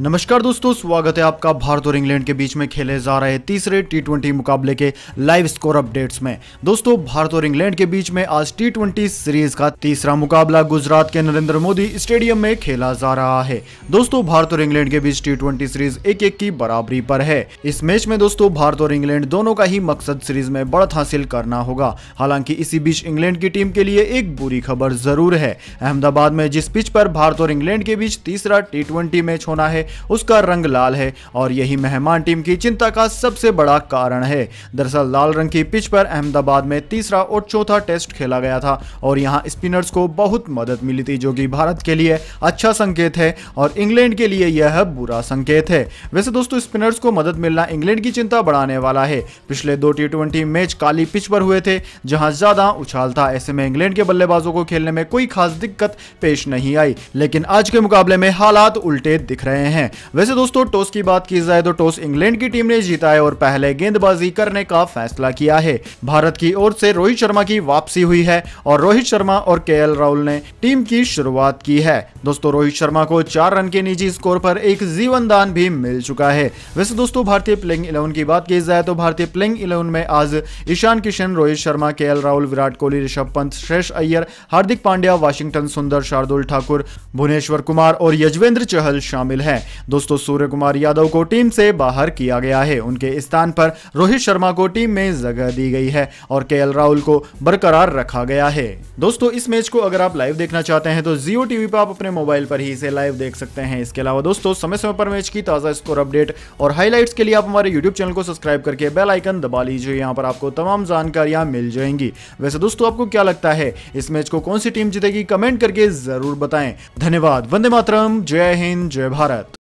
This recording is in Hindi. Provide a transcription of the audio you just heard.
नमस्कार दोस्तों स्वागत है आपका भारत और इंग्लैंड के बीच में खेले जा रहे तीसरे टी मुकाबले के लाइव स्कोर अपडेट्स में दोस्तों भारत और इंग्लैंड के बीच में आज टी सीरीज का तीसरा मुकाबला गुजरात के नरेंद्र मोदी स्टेडियम में खेला जा रहा है दोस्तों भारत और इंग्लैंड के बीच टी सीरीज एक एक की बराबरी पर है इस मैच में दोस्तों भारत और इंग्लैंड दोनों का ही मकसद सीरीज में बढ़त हासिल करना होगा हालांकि इसी बीच इंग्लैंड की टीम के लिए एक बुरी खबर जरूर है अहमदाबाद में जिस पिच पर भारत और इंग्लैंड के बीच तीसरा टी मैच होना है उसका रंग लाल है और यही मेहमान टीम की चिंता का सबसे बड़ा कारण है दरअसल लाल रंग की पिच पर अहमदाबाद में तीसरा और चौथा टेस्ट खेला गया था और यहाँ स्पिनर्स को बहुत मदद मिली थी जो कि भारत के लिए अच्छा संकेत है और इंग्लैंड के लिए यह बुरा संकेत है वैसे दोस्तों स्पिनर्स को मदद मिलना इंग्लैंड की चिंता बढ़ाने वाला है पिछले दो टी मैच काली पिच पर हुए थे जहां ज्यादा उछाल था ऐसे में इंग्लैंड के बल्लेबाजों को खेलने में कोई खास दिक्कत पेश नहीं आई लेकिन आज के मुकाबले में हालात उल्टे दिख रहे हैं हैं वैसे दोस्तों टॉस की बात की जाए तो टॉस इंग्लैंड की टीम ने जीता है और पहले गेंदबाजी करने का फैसला किया है भारत की ओर से रोहित शर्मा की वापसी हुई है और रोहित शर्मा और के राहुल ने टीम की शुरुआत की है दोस्तों रोहित शर्मा को चार रन के निजी स्कोर पर एक जीवन दान भी मिल चुका है वैसे दोस्तों भारतीय प्लेइंग इलेवन की बात की जाए तो भारतीय प्लेइंग इलेवन में आज ईशान किशन रोहित शर्मा के राहुल विराट कोहली ऋषभ पंत श्रेष अय्यर हार्दिक पांड्या वाशिंगटन सुंदर शार्दुल ठाकुर भुवनेश्वर कुमार और यजवेंद्र चहल शामिल है हैं दोस्तों सूर्य कुमार यादव को टीम से बाहर किया गया है उनके स्थान पर रोहित शर्मा को टीम में जगह दी गई है और के राहुल को बरकरार रखा गया है दोस्तों इस मैच को अगर आप लाइव देखना चाहते हैं तो जियो टीवी पर आप अपने मोबाइल पर ही इसे लाइव देख सकते हैं इसके अलावा दोस्तों समय समय पर मैच की ताजा स्कोर अपडेट और हाईलाइट्स के लिए आप हमारे यूट्यूब चैनल को सब्सक्राइब करके बेल आइकन दबा लीजिए यहाँ पर आपको तमाम जानकारियां मिल जाएंगी वैसे दोस्तों आपको क्या लगता है इस मैच को कौन सी टीम जीतेगी कमेंट करके जरूर बताएं धन्यवाद वंदे मातरम जय हिंद जय भारत